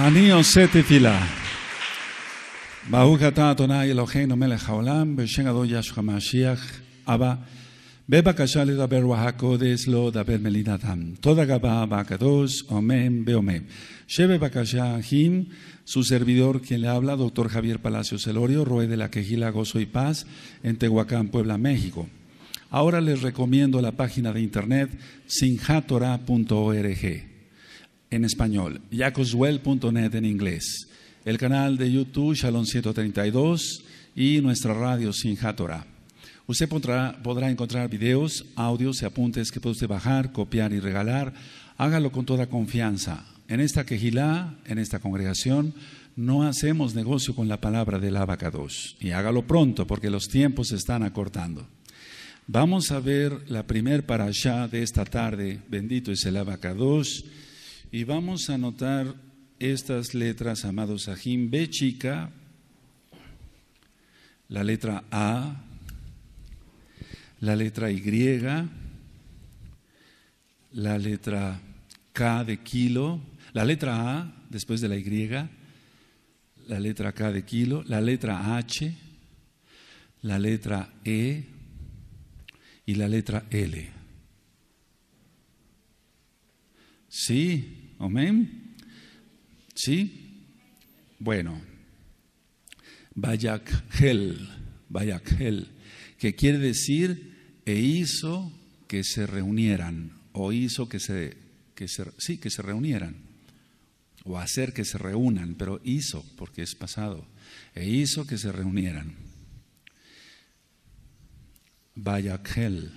Aníos sete fila. Bahújata, Tonay, Lohey, Nomel, Beshengado, Yash, Hamashiach, Aba, Bebacachal, Daber, Wahakodes, Lo, Daber, Melina, Tam. Todagabá, Bacachados, Omen, Beomem. Shébé, Bacachal, su servidor, quien le habla, doctor Javier Palacios, Elorio, Roe de la Quejila, Gozo y Paz, en Tehuacán, Puebla, México. Ahora les recomiendo la página de internet sinjatora.org en español, jacoswell.net en inglés, el canal de YouTube Shalom 132 y nuestra radio Sin Usted podrá, encontrar videos, audios y apuntes que puede usted bajar, copiar y regalar. Hágalo con toda confianza. En esta quejilá, en esta congregación, no hacemos negocio con la palabra del abacados. Y hágalo pronto, porque los tiempos se están acortando. Vamos a ver la primer parashá de esta tarde. Bendito es el abacados. Y vamos a notar estas letras, amados ajín, B chica, la letra A, la letra Y, la letra K de kilo, la letra A después de la Y, la letra K de kilo, la letra H, la letra E y la letra L. Sí, Amén. ¿Sí? Bueno. Bayakhel, Bayakhel, que quiere decir e hizo que se reunieran o hizo que se, que sí, que se reunieran o hacer que se reúnan, pero hizo, porque es pasado, e hizo que se reunieran. Vayakhel.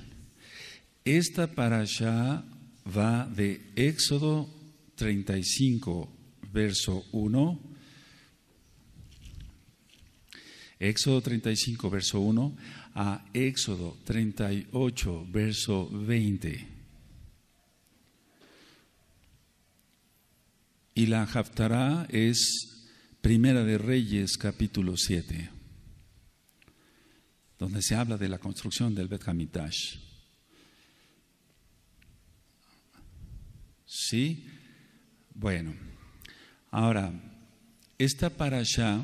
Esta para allá va de Éxodo 35, verso 1. Éxodo 35, verso 1 a Éxodo 38, verso 20. Y la Haftará es Primera de Reyes, capítulo 7, donde se habla de la construcción del Bet ¿Sí? Bueno, ahora, esta para allá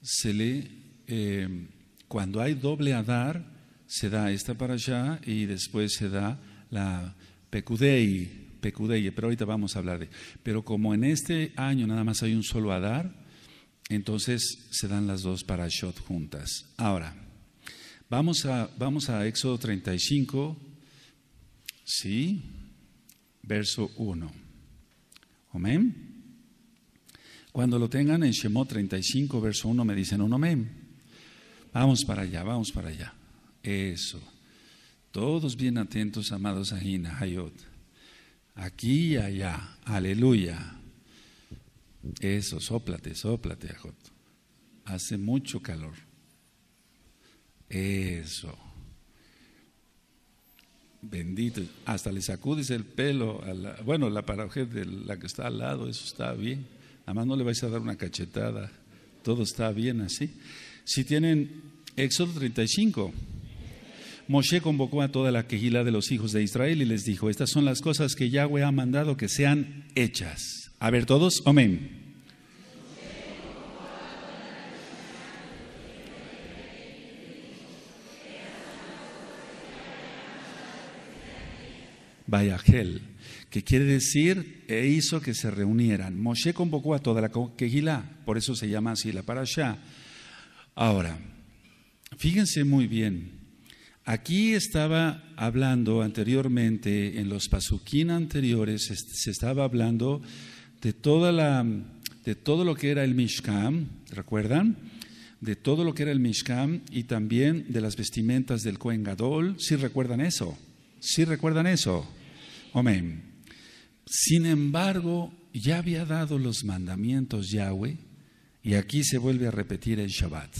se lee eh, cuando hay doble Adar, se da esta para allá y después se da la Pecudei, Pecudei, pero ahorita vamos a hablar de. Pero como en este año nada más hay un solo Adar, entonces se dan las dos shot juntas. Ahora, vamos a, vamos a Éxodo 35, sí, verso 1. Amén. Cuando lo tengan en Shemot 35, verso 1, me dicen un amén. Vamos para allá, vamos para allá. Eso. Todos bien atentos, amados Hayot. Aquí y allá. Aleluya. Eso, sóplate, sóplate, Hace mucho calor. Eso. Bendito, hasta le sacudes el pelo, bueno, la paraje de la que está al lado, eso está bien. Además no le vais a dar una cachetada, todo está bien así. Si tienen Éxodo 35, Moshe convocó a toda la quejila de los hijos de Israel y les dijo, estas son las cosas que Yahweh ha mandado que sean hechas. A ver todos, amén. que quiere decir, e hizo que se reunieran. Moshe convocó a toda la quegila por eso se llama así la para allá. Ahora, fíjense muy bien, aquí estaba hablando anteriormente, en los pasuquín anteriores, se estaba hablando de toda la de todo lo que era el Mishkam ¿recuerdan? De todo lo que era el Mishkam y también de las vestimentas del Kohen Gadol, ¿sí recuerdan eso? ¿Sí recuerdan eso? Amén. Sin embargo, ya había dado los mandamientos Yahweh, y aquí se vuelve a repetir el Shabbat.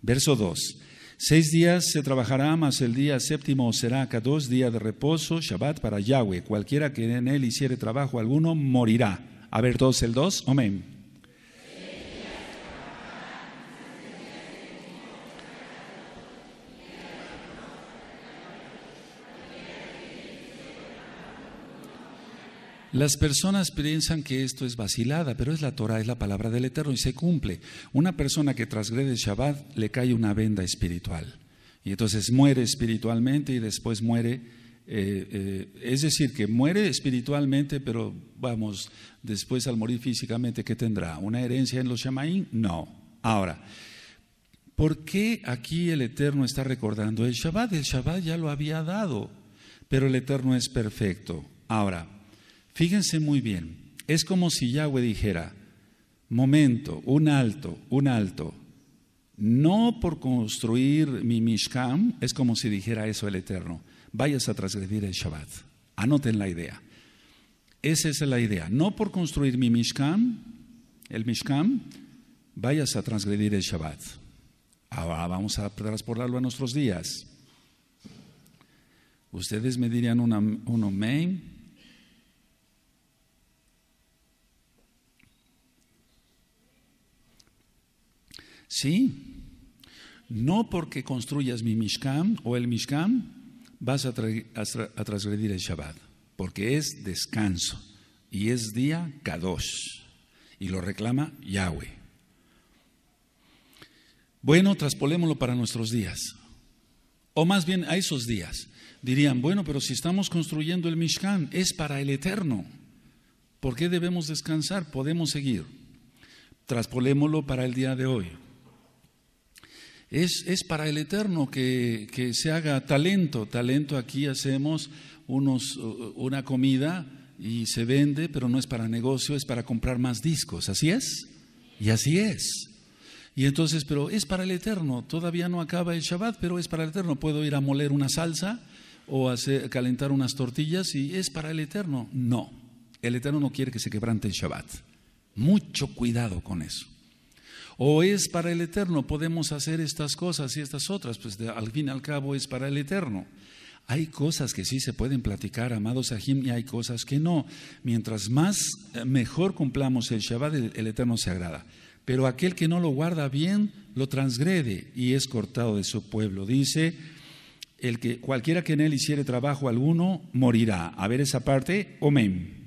Verso 2. Seis días se trabajará, más el día séptimo será cada dos días de reposo, Shabbat para Yahweh. Cualquiera que en él hiciere trabajo alguno morirá. A ver, dos el 2. Amén. Las personas piensan que esto es vacilada, pero es la Torah, es la palabra del Eterno y se cumple. Una persona que transgrede el Shabbat le cae una venda espiritual y entonces muere espiritualmente y después muere eh, eh, es decir, que muere espiritualmente, pero vamos, después al morir físicamente, ¿qué tendrá? ¿Una herencia en los Shamaín? No. Ahora, ¿por qué aquí el Eterno está recordando el Shabbat? El Shabbat ya lo había dado, pero el Eterno es perfecto. Ahora, Fíjense muy bien, es como si Yahweh dijera, momento, un alto, un alto. No por construir mi Mishkam, es como si dijera eso el Eterno. Vayas a transgredir el Shabbat. Anoten la idea. Esa es la idea. No por construir mi Mishkam, el Mishkam, vayas a transgredir el Shabbat. Ahora vamos a transportarlo a nuestros días. Ustedes me dirían un, un Sí, no porque construyas mi Mishkan o el Mishkan vas a, transgredir el Shabbat, porque es descanso y es día Kadosh y lo reclama Yahweh. Bueno, traspolémoslo para nuestros días, o más bien a esos días. Dirían, bueno, pero si estamos construyendo el Mishkan, es para el eterno. ¿Por qué debemos descansar? Podemos seguir. Traspolémoslo para el día de hoy es, para el eterno que, se haga talento. Talento aquí hacemos unos, una comida y se vende, pero no es para negocio, es para comprar más discos. ¿Así es? Y así es. Y entonces, pero es para el eterno. Todavía no acaba el Shabbat, pero es para el eterno. Puedo ir a moler una salsa o a calentar unas tortillas y es para el eterno. No, el eterno no quiere que se quebrante el Shabbat. Mucho cuidado con eso o es para el eterno, podemos hacer estas cosas y estas otras, pues al fin y al cabo es para el eterno. Hay cosas que sí se pueden platicar, amados Ajim, y hay cosas que no. Mientras más eh, mejor cumplamos el Shabbat, el, Eterno se agrada. Pero aquel que no lo guarda bien, lo transgrede y es cortado de su pueblo. Dice, el que cualquiera que en él hiciere trabajo alguno, morirá. A ver esa parte, omen.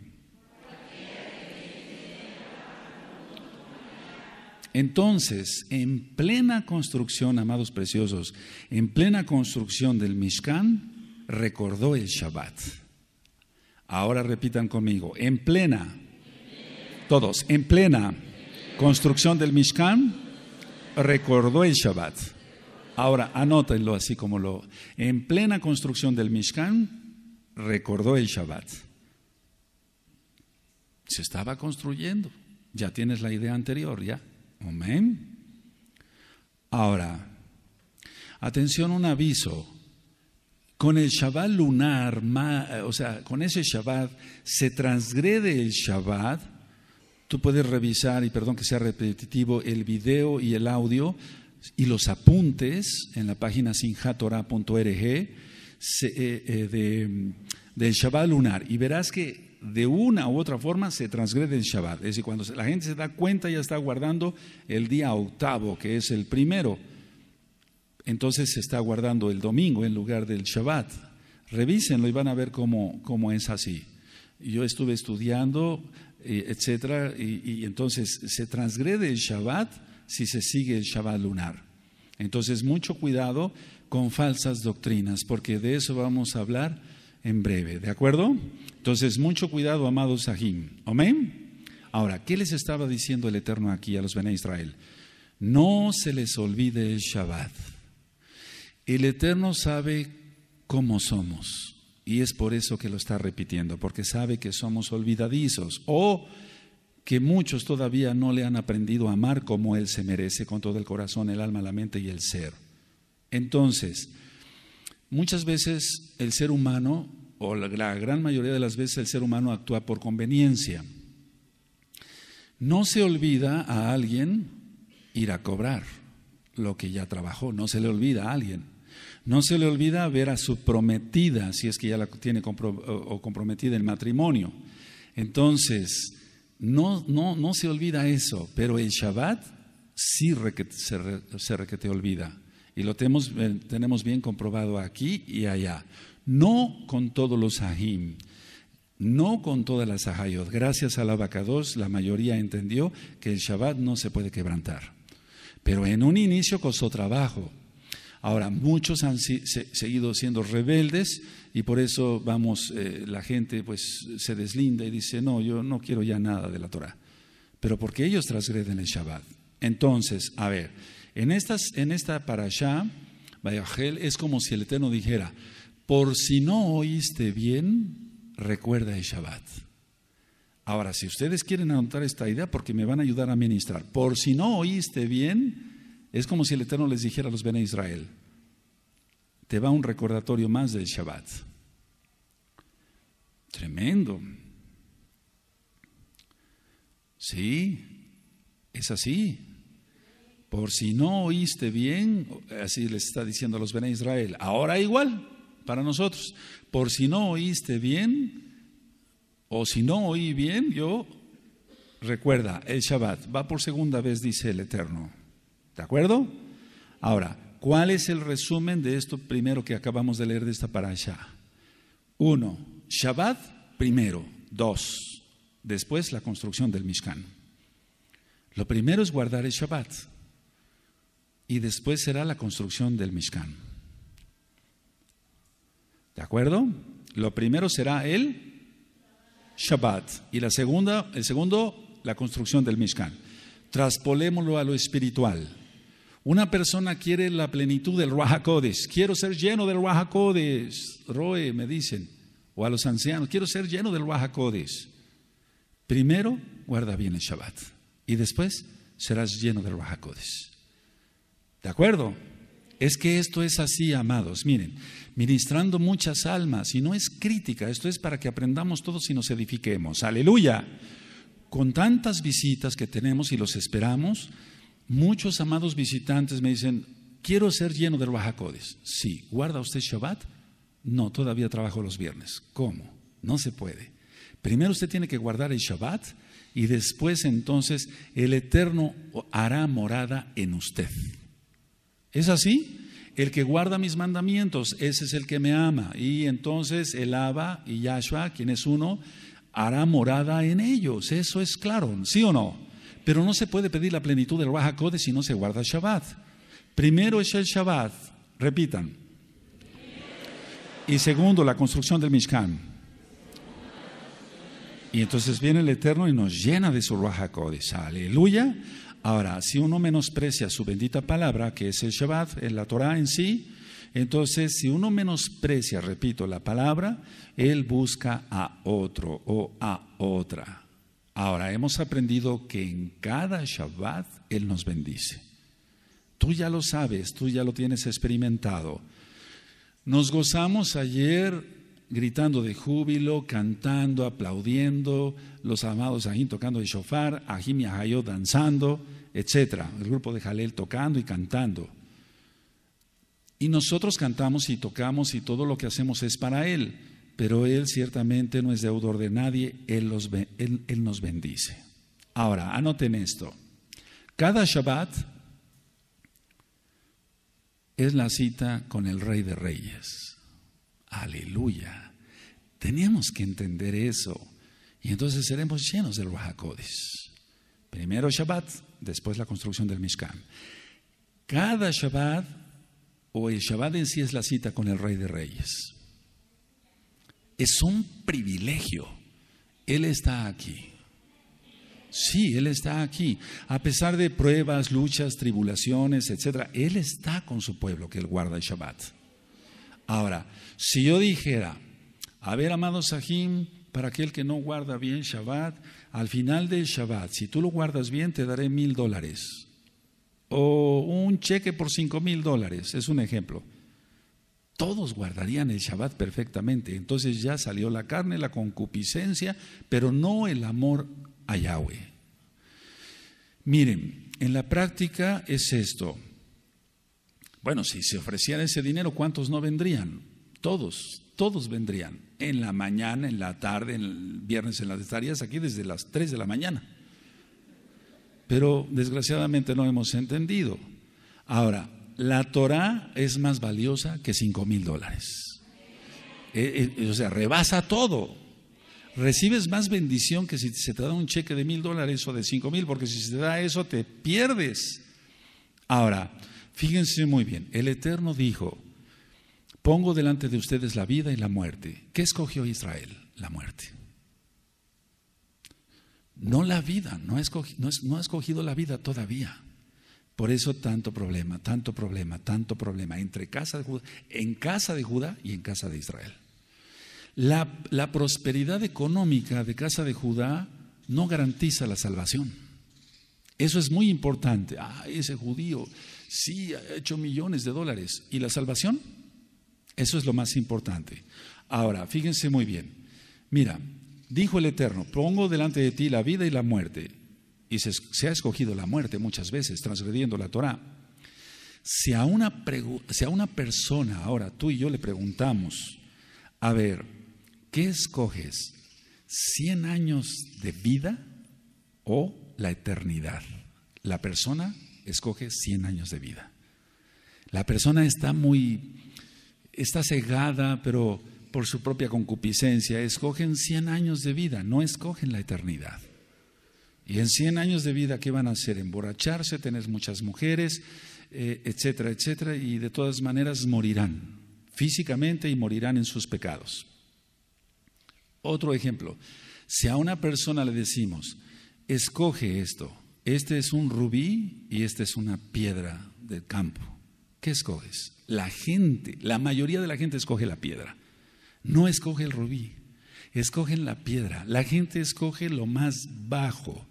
Entonces, en plena construcción, amados preciosos, en plena construcción del Mishkan, recordó el Shabbat. Ahora repitan conmigo, en plena, todos, en plena construcción del Mishkan, recordó el Shabbat. Ahora, anótenlo así como lo... En plena construcción del Mishkan, recordó el Shabbat. Se estaba construyendo. Ya tienes la idea anterior, ¿ya? Amén. Ahora, atención, un aviso. Con el Shabbat lunar, o sea, con ese Shabbat, se transgrede el Shabbat. Tú puedes revisar, y perdón que sea repetitivo, el video y el audio y los apuntes en la página sinjatora.org eh, eh, de, del Shabbat lunar. Y verás que de una u otra forma se transgrede el Shabbat. Es decir, cuando la gente se da cuenta ya está guardando el día octavo, que es el primero. Entonces se está guardando el domingo en lugar del Shabbat. Revísenlo y van a ver cómo, es así. Yo estuve estudiando, eh, etcétera, y, entonces se transgrede el Shabbat si se sigue el Shabbat lunar. Entonces, mucho cuidado con falsas doctrinas, porque de eso vamos a hablar en breve, ¿de acuerdo? Entonces, mucho cuidado, amados Sahim. Amén. Ahora, ¿qué les estaba diciendo el Eterno aquí a los Bené Israel? No se les olvide el Shabbat. El Eterno sabe cómo somos. Y es por eso que lo está repitiendo, porque sabe que somos olvidadizos o que muchos todavía no le han aprendido a amar como Él se merece con todo el corazón, el alma, la mente y el ser. Entonces, muchas veces el ser humano o la, gran mayoría de las veces el ser humano actúa por conveniencia. No se olvida a alguien ir a cobrar lo que ya trabajó, no se le olvida a alguien. No se le olvida ver a su prometida, si es que ya la tiene comprometida en matrimonio. Entonces, no, se olvida eso, pero el Shabbat sí se, requete olvida. Y lo tenemos, eh, tenemos bien comprobado aquí y allá no con todos los ajim, no con todas las ajayot. Gracias a la la mayoría entendió que el Shabbat no se puede quebrantar. Pero en un inicio costó trabajo. Ahora, muchos han seguido siendo rebeldes y por eso vamos, eh, la gente pues se deslinda y dice, no, yo no quiero ya nada de la Torah. Pero porque ellos transgreden el Shabbat. Entonces, a ver, en, estas, en esta parashá, es como si el Eterno dijera, por si no oíste bien, recuerda el Shabbat. Ahora, si ustedes quieren anotar esta idea, porque me van a ayudar a ministrar, por si no oíste bien, es como si el Eterno les dijera a los Ben Israel, te va un recordatorio más del Shabbat. Tremendo. Sí, es así. Por si no oíste bien, así les está diciendo a los Ben Israel, ahora igual, para nosotros. Por si no oíste bien, o si no oí bien, yo recuerda, el Shabbat va por segunda vez, dice el Eterno. ¿De acuerdo? Ahora, ¿cuál es el resumen de esto primero que acabamos de leer de esta parasha? Uno, Shabbat primero. Dos, después la construcción del Mishkan. Lo primero es guardar el Shabbat y después será la construcción del Mishkan. ¿De acuerdo? Lo primero será el Shabbat y la segunda, el segundo, la construcción del Mishkan. Traspolémoslo a lo espiritual. Una persona quiere la plenitud del Ruajacodes Quiero ser lleno del Ruajacodes Roe, me dicen, o a los ancianos, quiero ser lleno del Ruajacodes Primero, guarda bien el Shabbat. Y después serás lleno del Ruajacodes ¿De acuerdo? Es que esto es así, amados. Miren, ministrando muchas almas. Y no es crítica, esto es para que aprendamos todos y nos edifiquemos. Aleluya. Con tantas visitas que tenemos y los esperamos, muchos amados visitantes me dicen, quiero ser lleno de Bajacodes. Sí, ¿guarda usted Shabbat? No, todavía trabajo los viernes. ¿Cómo? No se puede. Primero usted tiene que guardar el Shabbat y después entonces el Eterno hará morada en usted. ¿Es así? El que guarda mis mandamientos, ese es el que me ama. Y entonces el Abba y Yahshua, quien es uno, hará morada en ellos. Eso es claro, ¿sí o no? Pero no se puede pedir la plenitud del Rahakodes si no se guarda Shabbat. Primero es el Shabbat, repitan. Y segundo, la construcción del Mishkan. Y entonces viene el Eterno y nos llena de su Rahakodes. Aleluya. Ahora, si uno menosprecia su bendita palabra, que es el Shabbat, en la Torah en sí, entonces si uno menosprecia, repito, la palabra, él busca a otro o a otra. Ahora, hemos aprendido que en cada Shabbat Él nos bendice. Tú ya lo sabes, tú ya lo tienes experimentado. Nos gozamos ayer gritando de júbilo, cantando, aplaudiendo, los amados Ajim tocando el shofar, Ahim y danzando, etc. El grupo de Jalel tocando y cantando. Y nosotros cantamos y tocamos y todo lo que hacemos es para Él, pero Él ciertamente no es deudor de nadie, Él, él nos bendice. Ahora, anoten esto. Cada Shabbat es la cita con el Rey de Reyes. Aleluya. Tenemos que entender eso. Y entonces seremos llenos del Rahakodis. Primero Shabbat, después la construcción del Mishkan. Cada Shabbat, o el Shabbat en sí es la cita con el Rey de Reyes. Es un privilegio. Él está aquí. Sí, Él está aquí. A pesar de pruebas, luchas, tribulaciones, etc. Él está con su pueblo que Él guarda el Shabbat. Ahora, si yo dijera, a ver, amado Sahim, para aquel que no guarda bien Shabbat, al final del Shabbat, si tú lo guardas bien, te daré mil dólares. O un cheque por cinco mil dólares, es un ejemplo. Todos guardarían el Shabbat perfectamente. Entonces ya salió la carne, la concupiscencia, pero no el amor a Yahweh. Miren, en la práctica es esto. Bueno, si se ofreciera ese dinero, ¿cuántos no vendrían? Todos, todos vendrían, en la mañana, en la tarde, en el viernes, en las estarías aquí desde las 3 de la mañana. Pero desgraciadamente no hemos entendido. Ahora, la Torah es más valiosa que cinco mil dólares. Eh, eh, o sea, rebasa todo. Recibes más bendición que si se te da un cheque de mil dólares o de cinco mil, porque si se te da eso te pierdes. Ahora, fíjense muy bien, el Eterno dijo, Pongo delante de ustedes la vida y la muerte. ¿Qué escogió Israel? La muerte. No la vida, no ha, escogido, la vida todavía. Por eso tanto problema, tanto problema, tanto problema entre casa de Judá, en casa de Judá y en casa de Israel. La, la prosperidad económica de casa de Judá no garantiza la salvación. Eso es muy importante. Ah, ese judío, sí, ha hecho millones de dólares. ¿Y la salvación? Eso es lo más importante. Ahora, fíjense muy bien. Mira, dijo el Eterno, pongo delante de ti la vida y la muerte. Y se, ha escogido la muerte muchas veces, transgrediendo la Torah. Si a, una persona, ahora tú y yo le preguntamos, a ver, ¿qué escoges? ¿Cien años de vida o la eternidad? La persona escoge Cien años de vida. La persona está muy está cegada, pero por su propia concupiscencia, escogen 100 años de vida, no escogen la eternidad. Y en 100 años de vida, ¿qué van a hacer? Emborracharse, tener muchas mujeres, eh, etcétera, etcétera, y de todas maneras morirán físicamente y morirán en sus pecados. Otro ejemplo, si a una persona le decimos, escoge esto, este es un rubí y esta es una piedra del campo, ¿qué escoges? la gente, la mayoría de la gente escoge la piedra, no escoge el rubí, escogen la piedra, la gente escoge lo más bajo.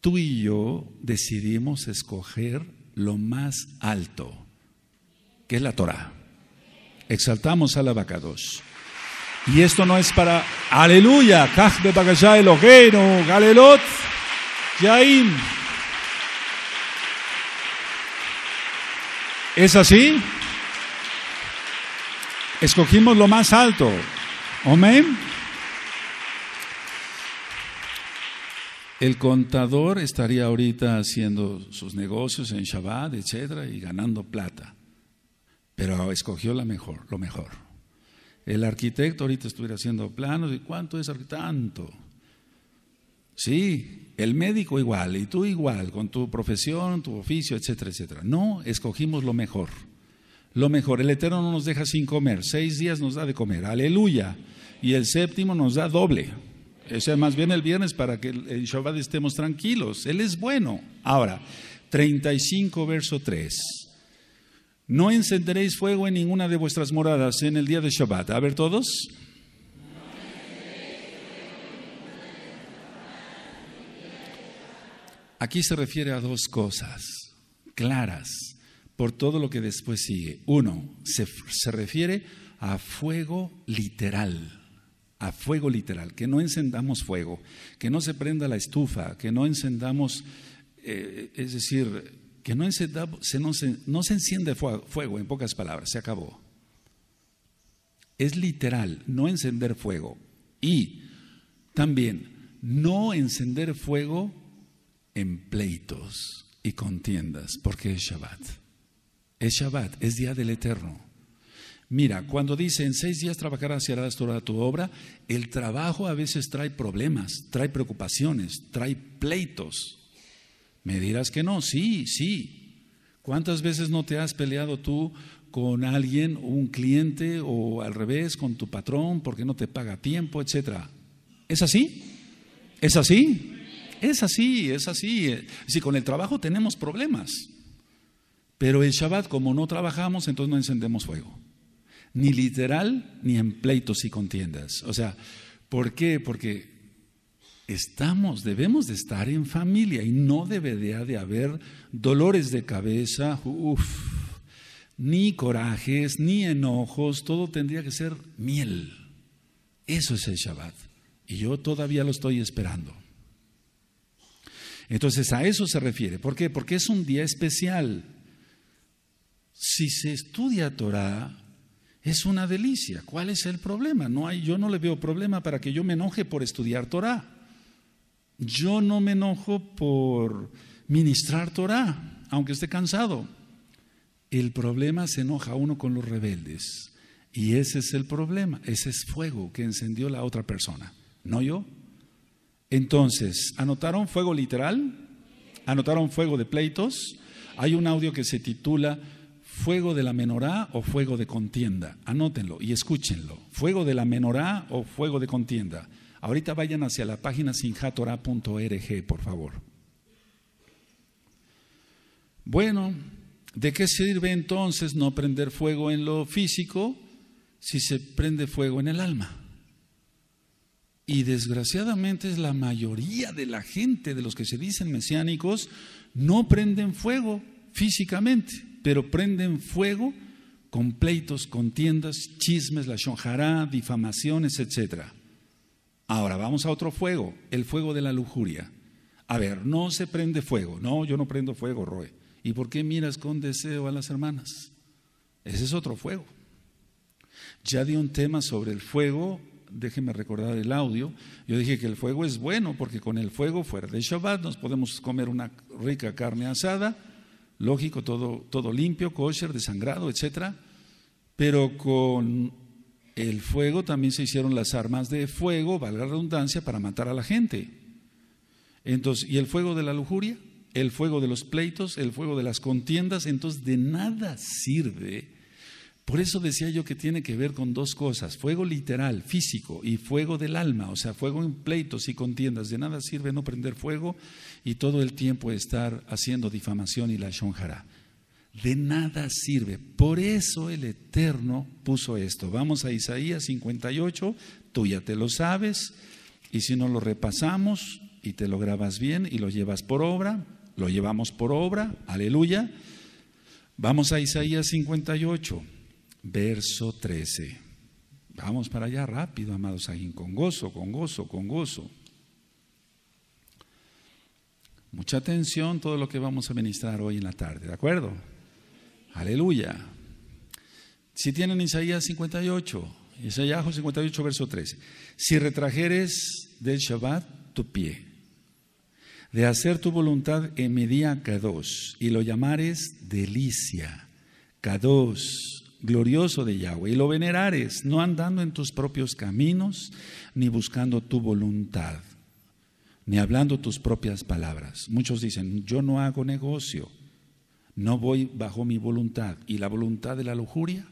Tú y yo decidimos escoger lo más alto, que es la Torah. Exaltamos a la vaca 2 Y esto no es para. Aleluya. Galelot. ¿Es así? Escogimos lo más alto. Amén. El contador estaría ahorita haciendo sus negocios en Shabbat, etcétera, y ganando plata. Pero escogió la mejor, lo mejor. El arquitecto ahorita estuviera haciendo planos y cuánto es tanto. Sí, el médico igual y tú igual con tu profesión, tu oficio, etcétera, etcétera. No, escogimos lo mejor lo mejor. El Eterno no nos deja sin comer, seis días nos da de comer, aleluya. Y el séptimo nos da doble. O sea, más bien el viernes para que en Shabbat estemos tranquilos. Él es bueno. Ahora, 35 verso 3. No encenderéis fuego en ninguna de vuestras moradas en el día de Shabbat. A ver todos. Aquí se refiere a dos cosas claras por todo lo que después sigue. Uno, se, refiere a fuego literal, a fuego literal, que no encendamos fuego, que no se prenda la estufa, que no encendamos, eh, es decir, que no, encendamos, se, no, se, enciende fuego, fuego, en pocas palabras, se acabó. Es literal, no encender fuego. Y también, no encender fuego en pleitos y contiendas, porque es Shabbat. Es Shabbat, es día del Eterno. Mira, cuando dice en seis días trabajarás y harás toda tu obra, el trabajo a veces trae problemas, trae preocupaciones, trae pleitos. Me dirás que no, sí, sí. ¿Cuántas veces no te has peleado tú con alguien, un cliente o al revés, con tu patrón, porque no te paga tiempo, etcétera? ¿Es así? ¿Es así? Es así, es así. Si con el trabajo tenemos problemas. Pero el Shabbat, como no trabajamos, entonces no encendemos fuego. Ni literal, ni en pleitos y contiendas. O sea, ¿por qué? Porque estamos, debemos de estar en familia y no debería de haber dolores de cabeza, uff ni corajes, ni enojos, todo tendría que ser miel. Eso es el Shabbat. Y yo todavía lo estoy esperando. Entonces a eso se refiere. ¿Por qué? Porque es un día especial si se estudia Torah, es una delicia. ¿Cuál es el problema? No hay, yo no le veo problema para que yo me enoje por estudiar Torah. Yo no me enojo por ministrar Torah, aunque esté cansado. El problema se enoja uno con los rebeldes. Y ese es el problema, ese es fuego que encendió la otra persona, no yo. Entonces, ¿anotaron fuego literal? ¿Anotaron fuego de pleitos? Hay un audio que se titula fuego de la menorá o fuego de contienda. Anótenlo y escúchenlo. Fuego de la menorá o fuego de contienda. Ahorita vayan hacia la página sinjatora.org por favor. Bueno, ¿de qué sirve entonces no prender fuego en lo físico si se prende fuego en el alma? Y desgraciadamente es la mayoría de la gente, de los que se dicen mesiánicos, no prenden fuego físicamente pero prenden fuego con pleitos, contiendas, chismes, la shonjará, difamaciones, etc. Ahora vamos a otro fuego, el fuego de la lujuria. A ver, no se prende fuego. No, yo no prendo fuego, Roe. ¿Y por qué miras con deseo a las hermanas? Ese es otro fuego. Ya di un tema sobre el fuego, déjenme recordar el audio. Yo dije que el fuego es bueno porque con el fuego fuera de Shabbat nos podemos comer una rica carne asada lógico, todo, todo limpio, kosher, desangrado, etc. Pero con el fuego también se hicieron las armas de fuego, valga la redundancia, para matar a la gente. Entonces, ¿y el fuego de la lujuria? El fuego de los pleitos, el fuego de las contiendas, entonces de nada sirve por eso decía yo que tiene que ver con dos cosas, fuego literal, físico, y fuego del alma, o sea, fuego en pleitos y contiendas. De nada sirve no prender fuego y todo el tiempo estar haciendo difamación y la shonjara. De nada sirve. Por eso el Eterno puso esto. Vamos a Isaías 58, tú ya te lo sabes, y si no lo repasamos y te lo grabas bien y lo llevas por obra, lo llevamos por obra, aleluya. Vamos a Isaías 58 verso 13. Vamos para allá rápido, amados ahí, con gozo, con gozo, con gozo. Mucha atención todo lo que vamos a ministrar hoy en la tarde, ¿de acuerdo? Aleluya. Si tienen Isaías 58, Isaías 58, verso 13. Si retrajeres del Shabbat tu pie, de hacer tu voluntad en mi día Kadosh, y lo llamares delicia, Kadosh, glorioso de Yahweh y lo venerares, no andando en tus propios caminos, ni buscando tu voluntad, ni hablando tus propias palabras. Muchos dicen, yo no hago negocio, no voy bajo mi voluntad. ¿Y la voluntad de la lujuria?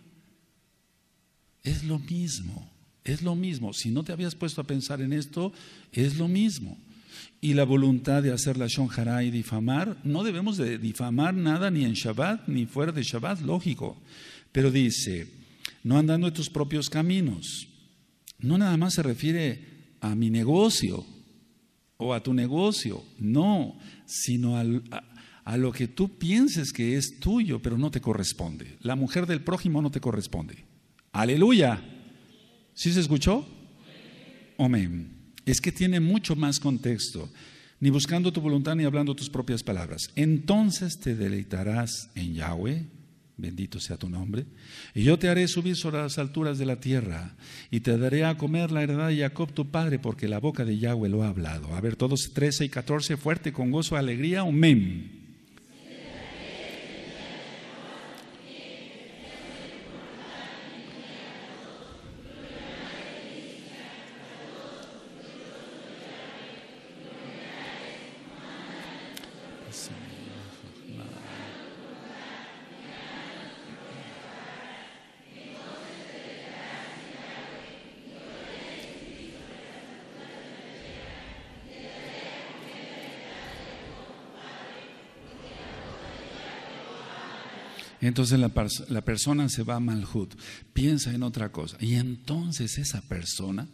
Es lo mismo, es lo mismo. Si no te habías puesto a pensar en esto, es lo mismo. Y la voluntad de hacer la shonjara y difamar, no debemos de difamar nada ni en Shabbat ni fuera de Shabbat, lógico. Pero dice, no andando en tus propios caminos. No nada más se refiere a mi negocio o a tu negocio, no, sino a, lo que tú pienses que es tuyo, pero no te corresponde. La mujer del prójimo no te corresponde. Aleluya. ¿Sí se escuchó? Amén. Es que tiene mucho más contexto. Ni buscando tu voluntad ni hablando tus propias palabras. Entonces te deleitarás en Yahweh Bendito sea tu nombre. Y yo te haré subir sobre las alturas de la tierra, y te daré a comer la heredad de Jacob tu padre, porque la boca de Yahweh lo ha hablado. A ver, todos 13 y 14, fuerte, con gozo, alegría, amén. Entonces la, persona se va a Malhut, piensa en otra cosa. Y entonces esa persona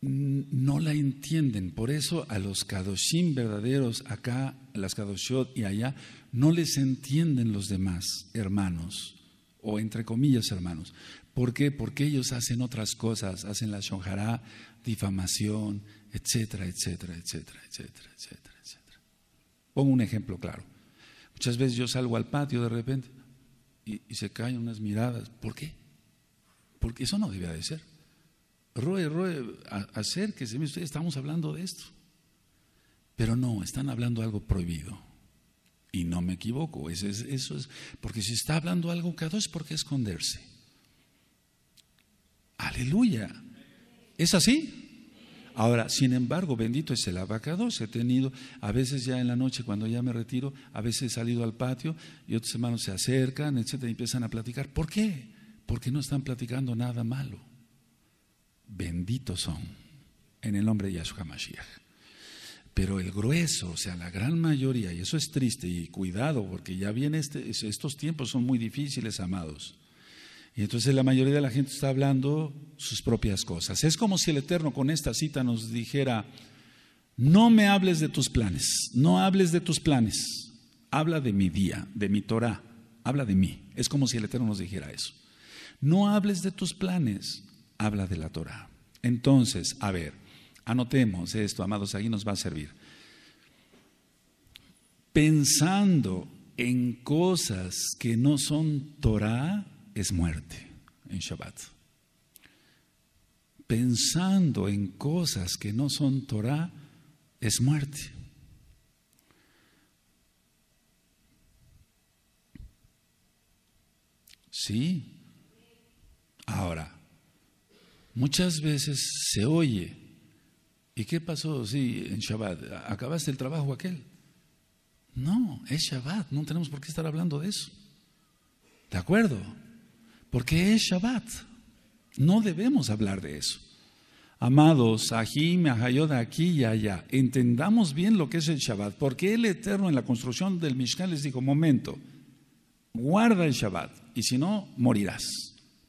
no la entienden. Por eso a los Kadoshim verdaderos acá, a las Kadoshot y allá, no les entienden los demás hermanos, o entre comillas hermanos. ¿Por qué? Porque ellos hacen otras cosas, hacen la shonjara, difamación, etcétera, etcétera, etcétera, etcétera, etcétera. Pongo un ejemplo claro. Muchas veces yo salgo al patio de repente y, se caen unas miradas. ¿Por qué? Porque eso no debía de ser. Roe, Roe, acérquese, estamos hablando de esto. Pero no, están hablando algo prohibido. Y no me equivoco, eso es, porque si está hablando algo cada es porque esconderse. Aleluya. ¿Es así? Ahora, sin embargo, bendito es el se ha tenido, a veces ya en la noche cuando ya me retiro, a veces he salido al patio y otras hermanos se acercan, etcétera, y empiezan a platicar. ¿Por qué? Porque no están platicando nada malo. Benditos son en el nombre de Yahshua Mashiach. Pero el grueso, o sea, la gran mayoría, y eso es triste, y cuidado, porque ya viene este, estos tiempos son muy difíciles, amados. Y entonces la mayoría de la gente está hablando sus propias cosas. Es como si el Eterno con esta cita nos dijera, no me hables de tus planes, no hables de tus planes, habla de mi día, de mi Torah, habla de mí. Es como si el Eterno nos dijera eso. No hables de tus planes, habla de la Torah. Entonces, a ver, anotemos esto, amados, ahí nos va a servir. Pensando en cosas que no son Torah, es muerte en Shabbat. Pensando en cosas que no son Torah es muerte. Sí. Ahora, muchas veces se oye. ¿Y qué pasó sí, en Shabbat? ¿Acabaste el trabajo aquel? No, es Shabbat, no tenemos por qué estar hablando de eso. ¿De acuerdo? porque es Shabbat. No debemos hablar de eso. Amados, ají, me aquí y allá, entendamos bien lo que es el Shabbat, porque el Eterno en la construcción del Mishkan les dijo, momento, guarda el Shabbat, y si no, morirás.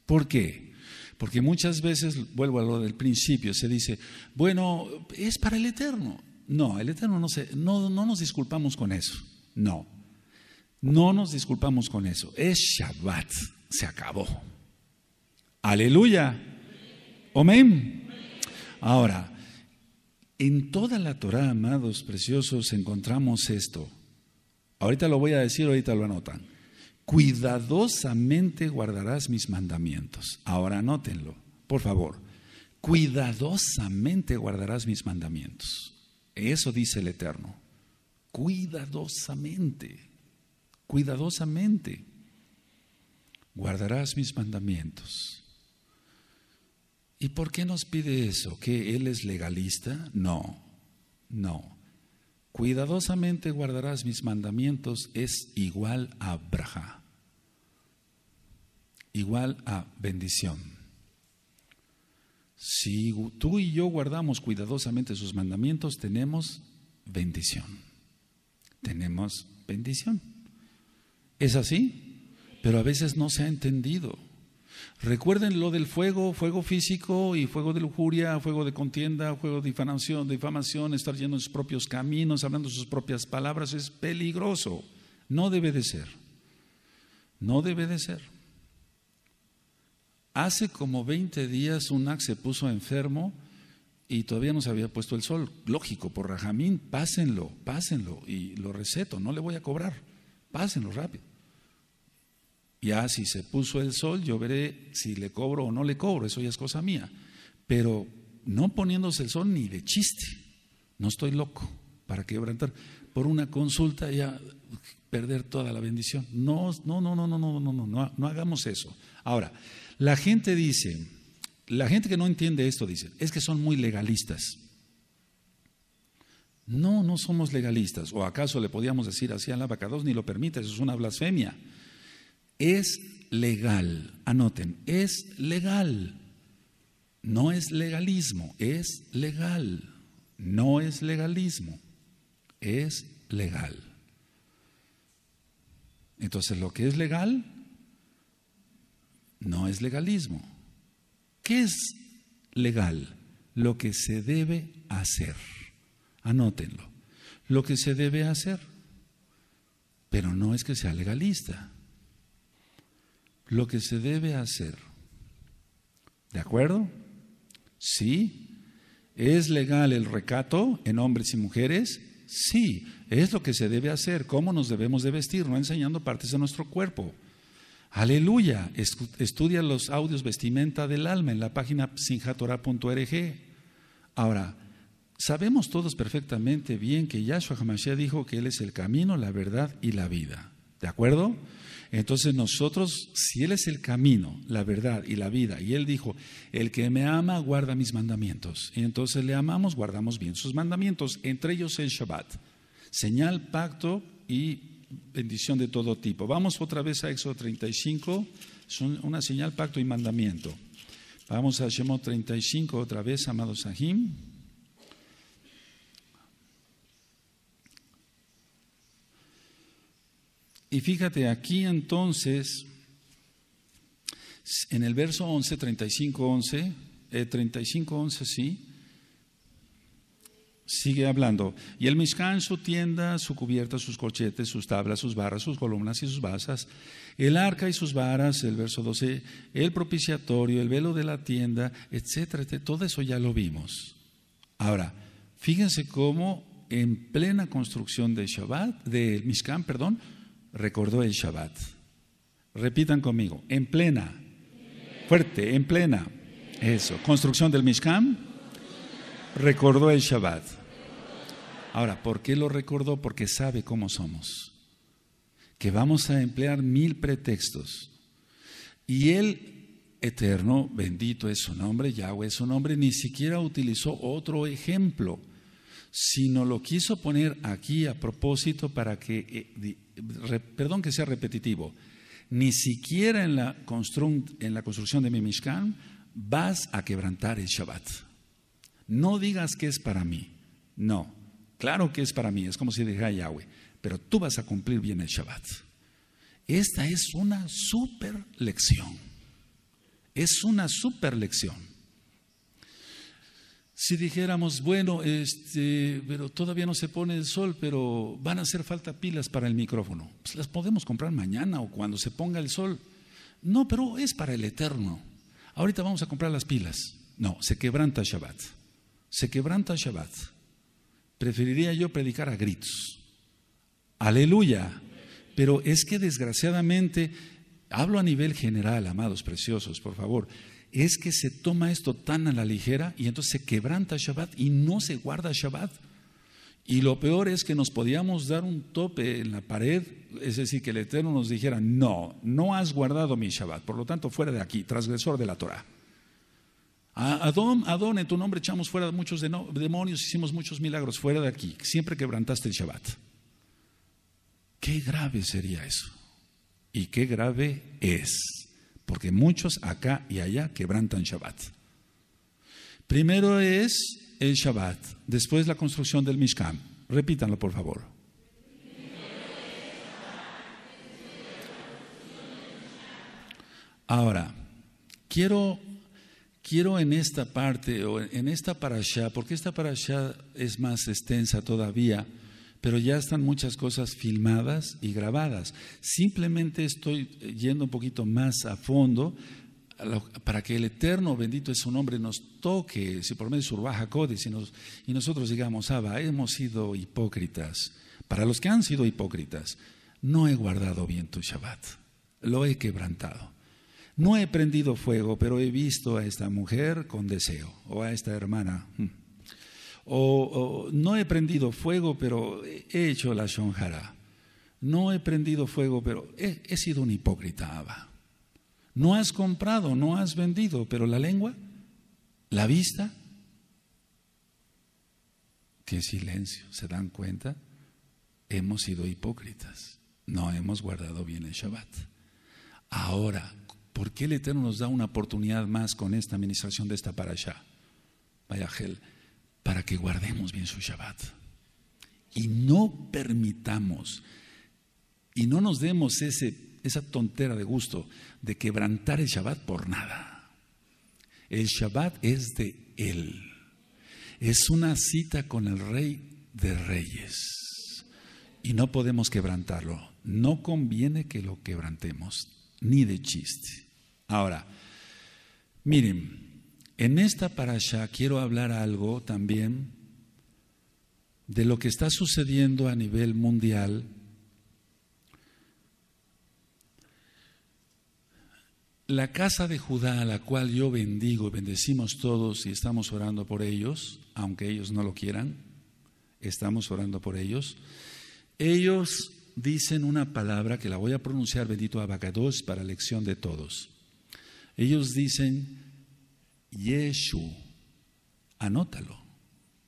¿Por qué? Porque muchas veces, vuelvo a lo del principio, se dice, bueno, es para el Eterno. No, el Eterno no, se, no, no nos disculpamos con eso. No, no nos disculpamos con eso. Es Shabbat se acabó. Aleluya. Amén. Ahora, en toda la Torah, amados preciosos, encontramos esto. Ahorita lo voy a decir, ahorita lo anotan. Cuidadosamente guardarás mis mandamientos. Ahora anótenlo, por favor. Cuidadosamente guardarás mis mandamientos. Eso dice el Eterno. Cuidadosamente. Cuidadosamente guardarás mis mandamientos. ¿Y por qué nos pide eso? ¿Que Él es legalista? No, no. Cuidadosamente guardarás mis mandamientos es igual a braja, igual a bendición. Si tú y yo guardamos cuidadosamente sus mandamientos, tenemos bendición. Tenemos bendición. ¿Es así? pero a veces no se ha entendido. Recuerden lo del fuego, fuego físico y fuego de lujuria, fuego de contienda, fuego de difamación, estar yendo en sus propios caminos, hablando sus propias palabras, es peligroso. No debe de ser. No debe de ser. Hace como 20 días un ax se puso enfermo y todavía no se había puesto el sol. Lógico, por Rajamín, pásenlo, pásenlo y lo receto, no le voy a cobrar. Pásenlo rápido. Ya si se puso el sol, yo veré si le cobro o no le cobro, eso ya es cosa mía. Pero no poniéndose el sol ni de chiste, no estoy loco para quebrantar. Por una consulta ya perder toda la bendición. No, no, no, no, no, no, no, no, no, no hagamos eso. Ahora, la gente dice, la gente que no entiende esto dice, es que son muy legalistas. No, no somos legalistas. ¿O acaso le podíamos decir así a la vaca dos ni lo permite? Eso es una blasfemia es legal. Anoten, es legal. No es legalismo, es legal. No es legalismo, es legal. Entonces, lo que es legal no es legalismo. ¿Qué es legal? Lo que se debe hacer. Anótenlo. Lo que se debe hacer. Pero no es que sea legalista lo que se debe hacer. ¿De acuerdo? Sí. ¿Es legal el recato en hombres y mujeres? Sí, es lo que se debe hacer, cómo nos debemos de vestir, no enseñando partes de nuestro cuerpo. Aleluya, estudia los audios vestimenta del alma en la página sinjatora.org. Ahora, sabemos todos perfectamente bien que Yahshua Hamashiach dijo que Él es el camino, la verdad y la vida. ¿De acuerdo? Entonces nosotros, si Él es el camino, la verdad y la vida, y Él dijo, el que me ama guarda mis mandamientos, y entonces le amamos, guardamos bien sus mandamientos, entre ellos el Shabbat, señal, pacto y bendición de todo tipo. Vamos otra vez a Éxodo 35, son una señal, pacto y mandamiento. Vamos a Shemot 35 otra vez, amados Sahim. Y fíjate, aquí entonces, en el verso 11, 35, 11, 35, 11, sí, sigue hablando. Y el Mishkan, su tienda, su cubierta, sus corchetes, sus tablas, sus barras, sus columnas y sus basas, el arca y sus varas, el verso 12, el propiciatorio, el velo de la tienda, etcétera, etcétera todo eso ya lo vimos. Ahora, fíjense cómo en plena construcción de Shabbat, de Mishkan, perdón, recordó el Shabbat. Repitan conmigo, en plena, fuerte, en plena. Eso, construcción del Mishkan, recordó el Shabbat. Ahora, ¿por qué lo recordó? Porque sabe cómo somos, que vamos a emplear mil pretextos. Y él, eterno, bendito es su nombre, Yahweh es su nombre, ni siquiera utilizó otro ejemplo sino lo quiso poner aquí a propósito para que, eh, perdón que sea repetitivo, ni siquiera en la, en la construcción de mi vas a quebrantar el Shabbat. No digas que es para mí. No, claro que es para mí, es como si dijera Yahweh, pero tú vas a cumplir bien el Shabbat. Esta es una super lección. Es una super lección si dijéramos, bueno, este, pero todavía no se pone el sol, pero van a hacer falta pilas para el micrófono. Pues las podemos comprar mañana o cuando se ponga el sol. No, pero es para el eterno. Ahorita vamos a comprar las pilas. No, se quebranta Shabbat. Se quebranta Shabbat. Preferiría yo predicar a gritos. Aleluya. Pero es que desgraciadamente, hablo a nivel general, amados preciosos, por favor es que se toma esto tan a la ligera y entonces se quebranta Shabbat y no se guarda Shabbat. Y lo peor es que nos podíamos dar un tope en la pared, es decir, que el Eterno nos dijera, no, no has guardado mi Shabbat, por lo tanto, fuera de aquí, transgresor de la Torah. Adón, Adón, en tu nombre echamos fuera muchos demonios, hicimos muchos milagros, fuera de aquí, siempre quebrantaste el Shabbat. Qué grave sería eso. Y qué grave es porque muchos acá y allá quebrantan Shabbat. Primero es el Shabbat, después la construcción del Mishkan. Repítanlo, por favor. Ahora, quiero, quiero en esta parte, o en esta parasha, porque esta parasha es más extensa todavía, pero ya están muchas cosas filmadas y grabadas. Simplemente estoy yendo un poquito más a fondo para que el eterno, bendito es su nombre, nos toque, si por medio de su baja y, y nosotros digamos, Abba, hemos sido hipócritas. Para los que han sido hipócritas, no he guardado bien tu Shabbat, lo he quebrantado. No he prendido fuego, pero he visto a esta mujer con deseo, o a esta hermana. Hmm, o, no he prendido fuego, pero he hecho la shonjara. No he prendido fuego, pero he, sido un hipócrita, Abba. No has comprado, no has vendido, pero la lengua, la vista, qué silencio, ¿se dan cuenta? Hemos sido hipócritas, no hemos guardado bien el Shabbat. Ahora, ¿por qué el Eterno nos da una oportunidad más con esta administración de esta parashá? Vaya gel para que guardemos bien su Shabbat y no permitamos y no nos demos ese, esa tontera de gusto de quebrantar el Shabbat por nada. El Shabbat es de Él. Es una cita con el Rey de Reyes. Y no podemos quebrantarlo. No conviene que lo quebrantemos, ni de chiste. Ahora, miren, en esta parasha quiero hablar algo también de lo que está sucediendo a nivel mundial. La casa de Judá, a la cual yo bendigo, bendecimos todos y estamos orando por ellos, aunque ellos no lo quieran, estamos orando por ellos. Ellos dicen una palabra que la voy a pronunciar, bendito Abacados, para lección de todos. Ellos dicen Yeshu. Anótalo.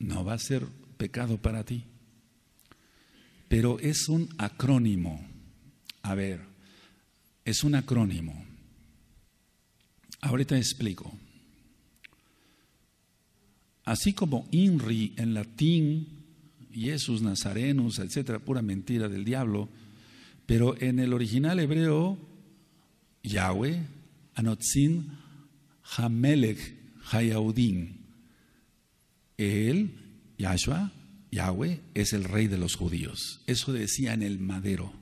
No va a ser pecado para ti. Pero es un acrónimo. A ver, es un acrónimo. Ahorita explico. Así como INRI en latín, Jesús Nazarenus, etcétera, pura mentira del diablo, pero en el original hebreo, Yahweh, Anotzin Hamelech, Hayaudín. Él, Yahshua, Yahweh, es el rey de los judíos. Eso decía en el madero.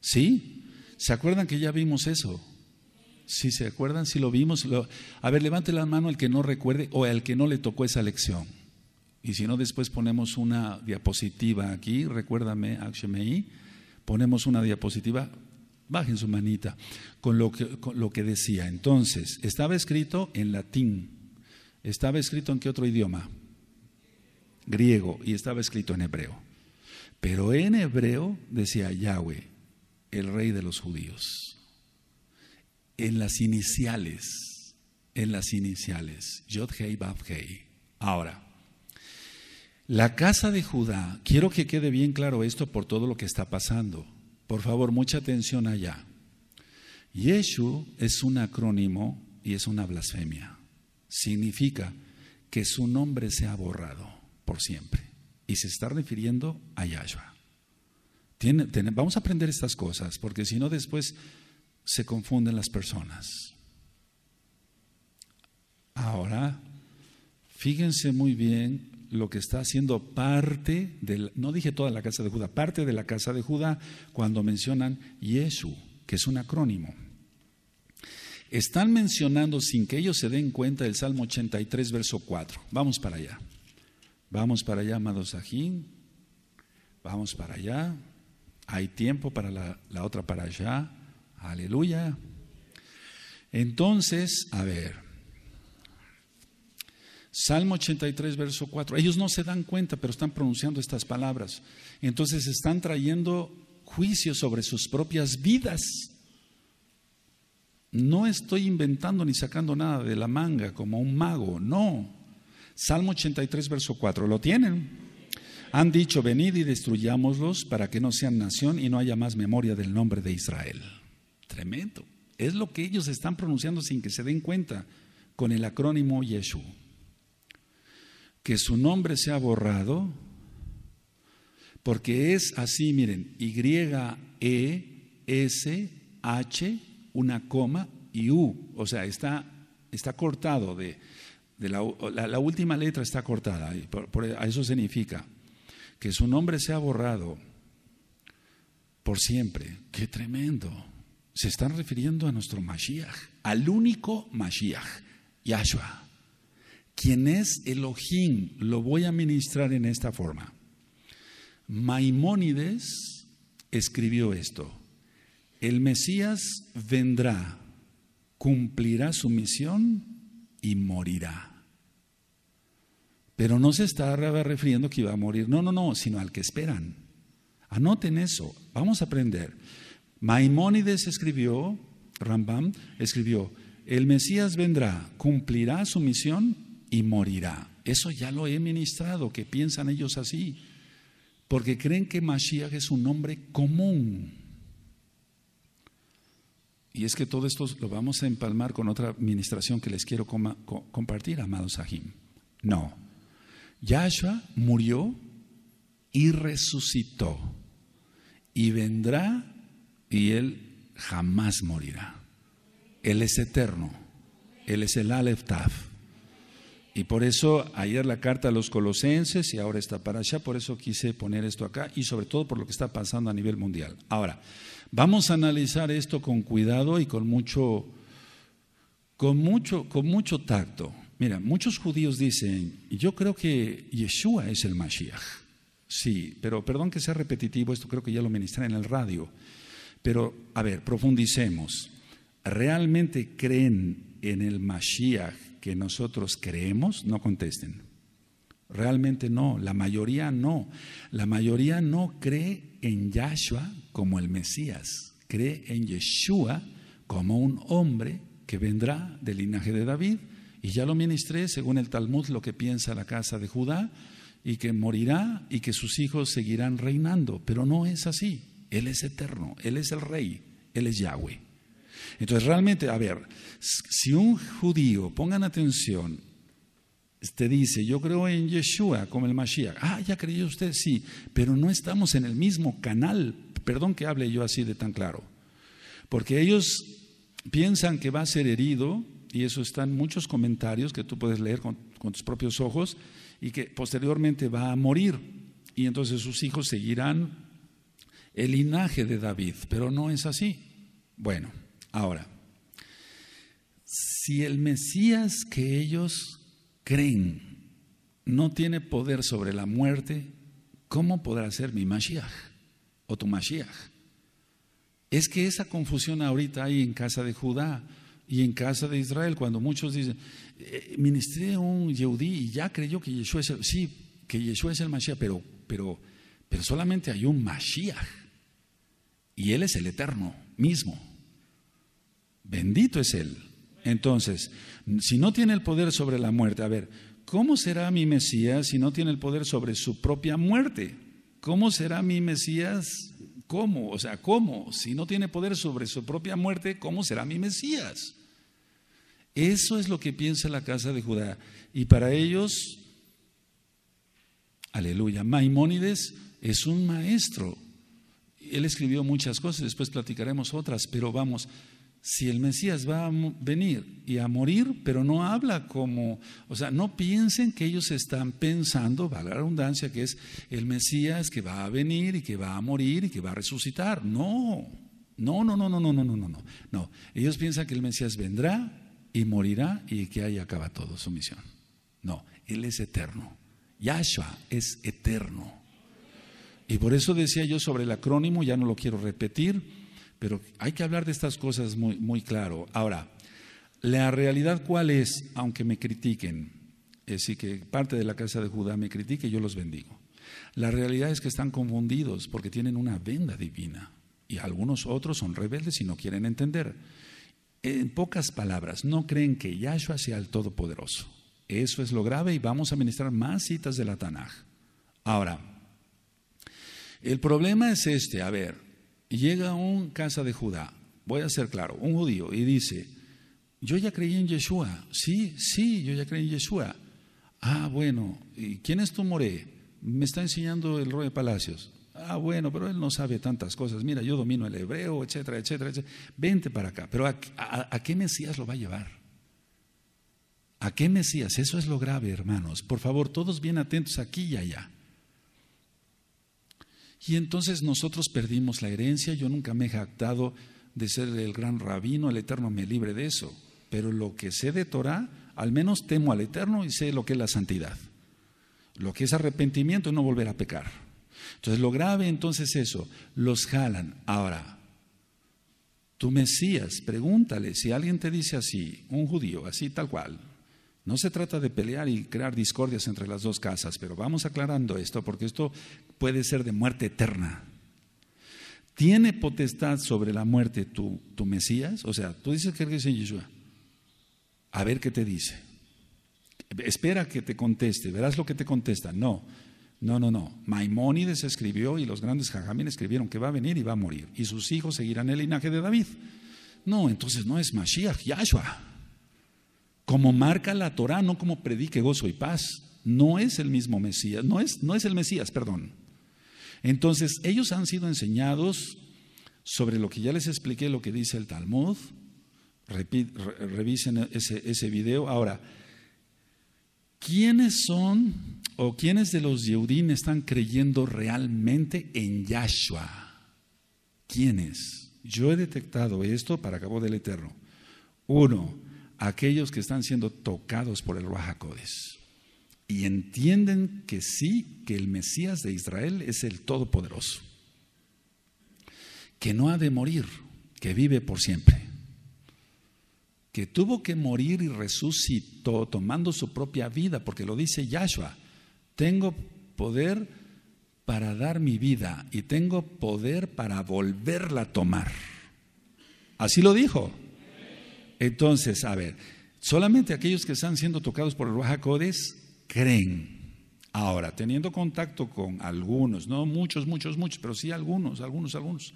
¿Sí? ¿Se acuerdan que ya vimos eso? Si ¿Sí, se acuerdan, si lo vimos. A ver, levante la mano el que no recuerde o al que no le tocó esa lección. Y si no, después ponemos una diapositiva aquí. Recuérdame, Akshemei. Ponemos una diapositiva. Bajen su manita con lo, que, con lo que decía. Entonces, estaba escrito en latín. ¿Estaba escrito en qué otro idioma? Griego y estaba escrito en hebreo. Pero en hebreo decía Yahweh, el rey de los judíos. En las iniciales, en las iniciales, Yod Hei Hei. Ahora, la casa de Judá, quiero que quede bien claro esto por todo lo que está pasando. Por favor, mucha atención allá. Yeshu es un acrónimo y es una blasfemia significa que su nombre se ha borrado por siempre. Y se está refiriendo a Yahshua. vamos a aprender estas cosas, porque si no después se confunden las personas. Ahora, fíjense muy bien lo que está haciendo parte del, no dije toda la casa de Judá, parte de la casa de Judá cuando mencionan Yeshu, que es un acrónimo están mencionando sin que ellos se den cuenta el Salmo 83, verso 4. Vamos para allá. Vamos para allá, amados ajín. Vamos para allá. Hay tiempo para la, la otra para allá. Aleluya. Entonces, a ver. Salmo 83, verso 4. Ellos no se dan cuenta, pero están pronunciando estas palabras. Entonces están trayendo juicio sobre sus propias vidas. No estoy inventando ni sacando nada de la manga como un mago, no. Salmo 83, verso 4, ¿lo tienen? Han dicho, venid y destruyámoslos para que no sean nación y no haya más memoria del nombre de Israel. Tremendo. Es lo que ellos están pronunciando sin que se den cuenta con el acrónimo Yeshua. Que su nombre sea borrado, porque es así, miren, Y-E-S-H una coma y U, o sea, está, está cortado de, la, última letra está cortada, y por, e, eso significa que su nombre se ha borrado por siempre. ¡Qué tremendo! Se están refiriendo a nuestro Mashiach, al único Mashiach, Yahshua, quien es Elohim. Lo voy a ministrar en esta forma. Maimónides escribió esto. El Mesías vendrá, cumplirá su misión y morirá. Pero no se está refiriendo que iba a morir, no, no, no, sino al que esperan. Anoten eso, vamos a aprender. Maimónides escribió, Rambam escribió, el Mesías vendrá, cumplirá su misión y morirá. Eso ya lo he ministrado, que piensan ellos así, porque creen que Mashiach es un nombre común. Y es que todo esto lo vamos a empalmar con otra administración que les quiero compartir, amados Sahim. No. Yahshua murió y resucitó. Y vendrá y él jamás morirá. Él es eterno. Él es el Aleph Taf. Y por eso ayer la carta a los colosenses y ahora está para allá, por eso quise poner esto acá y sobre todo por lo que está pasando a nivel mundial. Ahora, vamos a analizar esto con cuidado y con mucho, con mucho, con mucho tacto. Mira, muchos judíos dicen, yo creo que Yeshua es el Mashiach. Sí, pero perdón que sea repetitivo, esto creo que ya lo ministré en el radio. Pero, a ver, profundicemos. ¿Realmente creen en el Mashiach que nosotros creemos, no contesten. Realmente no, la mayoría no. La mayoría no cree en Yahshua como el Mesías, cree en Yeshua como un hombre que vendrá del linaje de David. Y ya lo ministré, según el Talmud, lo que piensa la casa de Judá, y que morirá y que sus hijos seguirán reinando. Pero no es así. Él es eterno, Él es el rey, Él es Yahweh. Entonces, realmente, a ver, si un judío, pongan atención, te dice, yo creo en Yeshua como el Mashiach. Ah, ya creyó usted, sí, pero no estamos en el mismo canal. Perdón que hable yo así de tan claro. Porque ellos piensan que va a ser herido, y eso está en muchos comentarios que tú puedes leer con, con tus propios ojos, y que posteriormente va a morir. Y entonces sus hijos seguirán el linaje de David, pero no es así. Bueno. Ahora, si el Mesías que ellos creen no tiene poder sobre la muerte, ¿cómo podrá ser mi Mashiach o tu Mashiach? Es que esa confusión ahorita hay en casa de Judá y en casa de Israel, cuando muchos dicen, eh, eh, ministré ministré un Yehudí y ya creyó que Yeshua es el, sí, que es el Mashiach, pero, pero, pero solamente hay un Mashiach y él es el eterno mismo. Bendito es Él. Entonces, si no tiene el poder sobre la muerte, a ver, ¿cómo será mi Mesías si no tiene el poder sobre su propia muerte? ¿Cómo será mi Mesías? ¿Cómo? O sea, ¿cómo? Si no tiene poder sobre su propia muerte, ¿cómo será mi Mesías? Eso es lo que piensa la casa de Judá. Y para ellos, aleluya, Maimónides es un maestro. Él escribió muchas cosas, después platicaremos otras, pero vamos, si el Mesías va a venir y a morir, pero no habla como, o sea, no piensen que ellos están pensando, valga la redundancia, que es el Mesías que va a venir y que va a morir y que va a resucitar. No, no, no, no, no, no, no, no, no, no. Ellos piensan que el Mesías vendrá y morirá y que ahí acaba todo su misión. No, Él es eterno. Yahshua es eterno. Y por eso decía yo sobre el acrónimo, ya no lo quiero repetir pero hay que hablar de estas cosas muy, muy claro. Ahora, la realidad cuál es, aunque me critiquen, es decir, que parte de la casa de Judá me critique, yo los bendigo. La realidad es que están confundidos porque tienen una venda divina y algunos otros son rebeldes y no quieren entender. En pocas palabras, no creen que Yahshua sea el Todopoderoso. Eso es lo grave y vamos a ministrar más citas de la Tanaj. Ahora, el problema es este, a ver, llega un casa de Judá, voy a ser claro, un judío, y dice, yo ya creí en Yeshua, sí, sí, yo ya creí en Yeshua. Ah, bueno, ¿y quién es tu moré? Me está enseñando el rey de Palacios. Ah, bueno, pero él no sabe tantas cosas. Mira, yo domino el hebreo, etcétera, etcétera, etcétera. Vente para acá. Pero ¿a qué Mesías lo va a llevar? ¿A qué Mesías? Eso es lo grave, hermanos. Por favor, todos bien atentos aquí y allá. Y entonces nosotros perdimos la herencia, yo nunca me he jactado de ser el gran rabino, el Eterno me libre de eso, pero lo que sé de Torah, al menos temo al Eterno y sé lo que es la santidad, lo que es arrepentimiento y no volver a pecar. Entonces lo grave entonces eso, los jalan. Ahora, tu Mesías, pregúntale, si alguien te dice así, un judío, así tal cual, no se trata de pelear y crear discordias entre las dos casas, pero vamos aclarando esto porque esto puede ser de muerte eterna. ¿Tiene potestad sobre la muerte tu, Mesías? O sea, tú dices que eres en Yeshua. A ver qué te dice. Espera que te conteste, verás lo que te contesta. No, no, no, no. Maimónides escribió y los grandes jajamín escribieron que va a venir y va a morir. Y sus hijos seguirán el linaje de David. No, entonces no es Mashiach, Yahshua como marca la Torá, no como predique gozo y paz. No es el mismo Mesías, no es, no es el Mesías, perdón. Entonces, ellos han sido enseñados sobre lo que ya les expliqué, lo que dice el Talmud. revisen ese, video. Ahora, ¿quiénes son o quiénes de los Yeudín están creyendo realmente en Yahshua? ¿Quiénes? Yo he detectado esto para cabo del Eterno. Uno, aquellos que están siendo tocados por el Ruajacodes y entienden que sí, que el Mesías de Israel es el Todopoderoso, que no ha de morir, que vive por siempre, que tuvo que morir y resucitó tomando su propia vida, porque lo dice Yahshua, tengo poder para dar mi vida y tengo poder para volverla a tomar. Así lo dijo. Entonces, a ver, solamente aquellos que están siendo tocados por el Ruajacodes creen. Ahora, teniendo contacto con algunos, no muchos, muchos, muchos, pero sí algunos, algunos, algunos,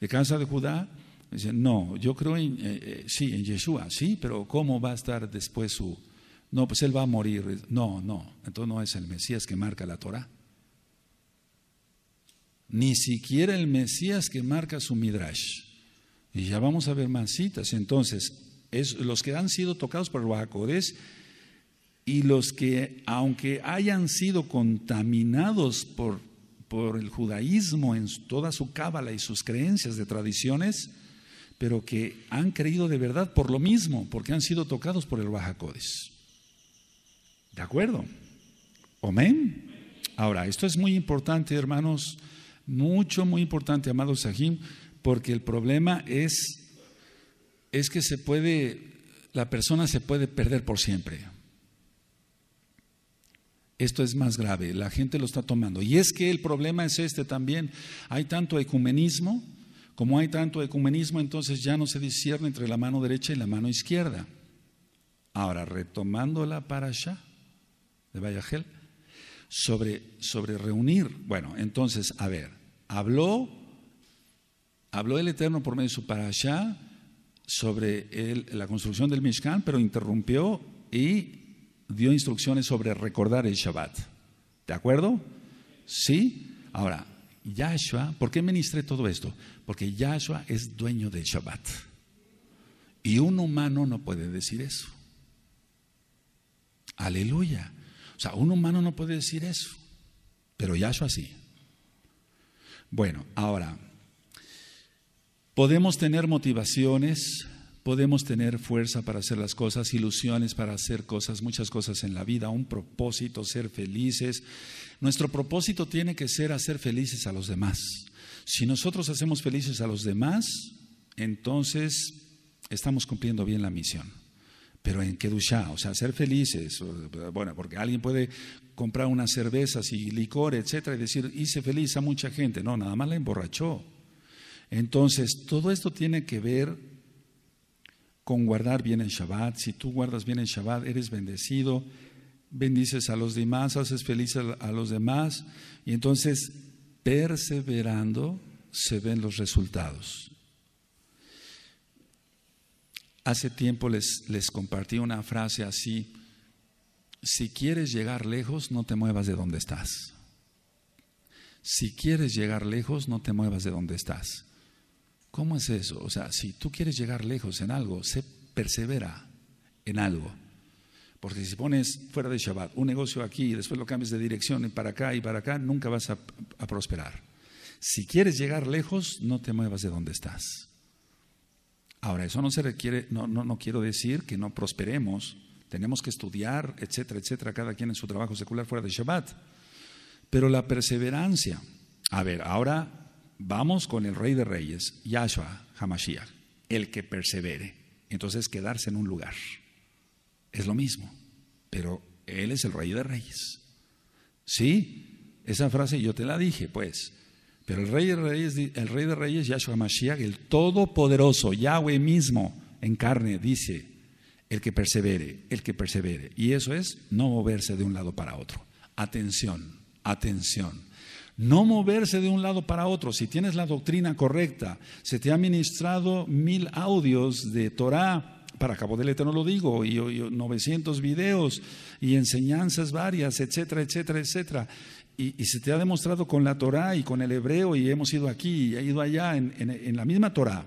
de casa de Judá, dicen, no, yo creo en, eh, eh, sí, en Yeshua, sí, pero ¿cómo va a estar después su... No, pues él va a morir. No, no, entonces no es el Mesías que marca la Torah. Ni siquiera el Mesías que marca su Midrash. Y ya vamos a ver más citas. Entonces, es los que han sido tocados por el Bajacodes y los que, aunque hayan sido contaminados por, por el judaísmo en toda su cábala y sus creencias de tradiciones, pero que han creído de verdad por lo mismo, porque han sido tocados por el Bajacodes. ¿De acuerdo? Amén. Ahora, esto es muy importante, hermanos, mucho, muy importante, amados Sahim, porque el problema es es que se puede, la persona se puede perder por siempre. Esto es más grave, la gente lo está tomando. Y es que el problema es este también. Hay tanto ecumenismo, como hay tanto ecumenismo, entonces ya no se discierne entre la mano derecha y la mano izquierda. Ahora, retomando la parasha de Vallagel, sobre, sobre reunir. Bueno, entonces, a ver, habló, habló el Eterno por medio de su parasha, sobre la construcción del Mishkan, pero interrumpió y dio instrucciones sobre recordar el Shabbat. ¿De acuerdo? Sí. Ahora, Yahshua, ¿por qué ministré todo esto? Porque Yahshua es dueño del Shabbat. Y un humano no puede decir eso. Aleluya. O sea, un humano no puede decir eso. Pero Yahshua sí. Bueno, ahora, Podemos tener motivaciones, podemos tener fuerza para hacer las cosas, ilusiones para hacer cosas, muchas cosas en la vida, un propósito, ser felices. Nuestro propósito tiene que ser hacer felices a los demás. Si nosotros hacemos felices a los demás, entonces estamos cumpliendo bien la misión. Pero en Kedusha o sea, ser felices, bueno, porque alguien puede comprar unas cervezas y licor, etcétera, y decir, hice feliz a mucha gente. No, nada más la emborrachó. Entonces, todo esto tiene que ver con guardar bien el Shabbat. Si tú guardas bien el Shabbat, eres bendecido, bendices a los demás, haces feliz a los demás. Y entonces, perseverando, se ven los resultados. Hace tiempo les, les compartí una frase así, si quieres llegar lejos, no te muevas de donde estás. Si quieres llegar lejos, no te muevas de donde estás. ¿Cómo es eso? O sea, si tú quieres llegar lejos en algo, se persevera en algo. Porque si pones fuera de Shabbat un negocio aquí y después lo cambias de dirección y para acá y para acá, nunca vas a, prosperar. Si quieres llegar lejos, no te muevas de donde estás. Ahora, eso no se requiere, no, no, no quiero decir que no prosperemos, tenemos que estudiar, etcétera, etcétera, cada quien en su trabajo secular fuera de Shabbat. Pero la perseverancia, a ver, ahora vamos con el Rey de Reyes, Yahshua Hamashiach, el que persevere. Entonces quedarse en un lugar es lo mismo, pero Él es el Rey de Reyes. Sí, esa frase yo te la dije, pues. Pero el Rey de Reyes, el Rey de Reyes, Yahshua Hamashiach, el Todopoderoso, Yahweh mismo en carne, dice, el que persevere, el que persevere. Y eso es no moverse de un lado para otro. Atención, atención. No moverse de un lado para otro. Si tienes la doctrina correcta, se te ha ministrado mil audios de Torah para Cabo de Letra no lo digo, y, 900 videos y enseñanzas varias, etcétera, etcétera, etcétera. Y, se te ha demostrado con la Torah y con el hebreo, y hemos ido aquí y ha ido allá en, la misma Torah.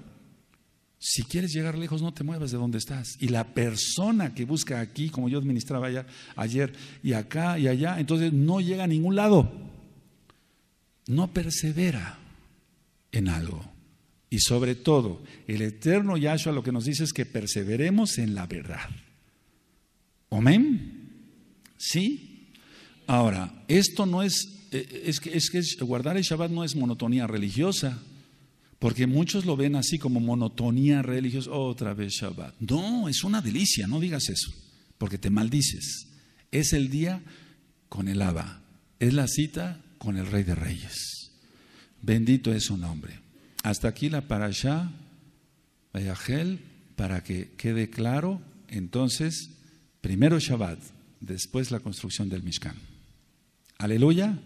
Si quieres llegar lejos, no te muevas de donde estás. Y la persona que busca aquí, como yo administraba allá, ayer, y acá y allá, entonces no llega a ningún lado no persevera en algo. Y sobre todo, el eterno Yahshua lo que nos dice es que perseveremos en la verdad. Amén. ¿Sí? Ahora, esto no es, eh, eh, es que, es que guardar el Shabbat no es monotonía religiosa, porque muchos lo ven así como monotonía religiosa, otra vez Shabbat. No, es una delicia, no digas eso, porque te maldices. Es el día con el Abba, es la cita con el Rey de Reyes. Bendito es su nombre. Hasta aquí la parasha, para que quede claro, entonces, primero Shabbat, después la construcción del Mishkan. Aleluya.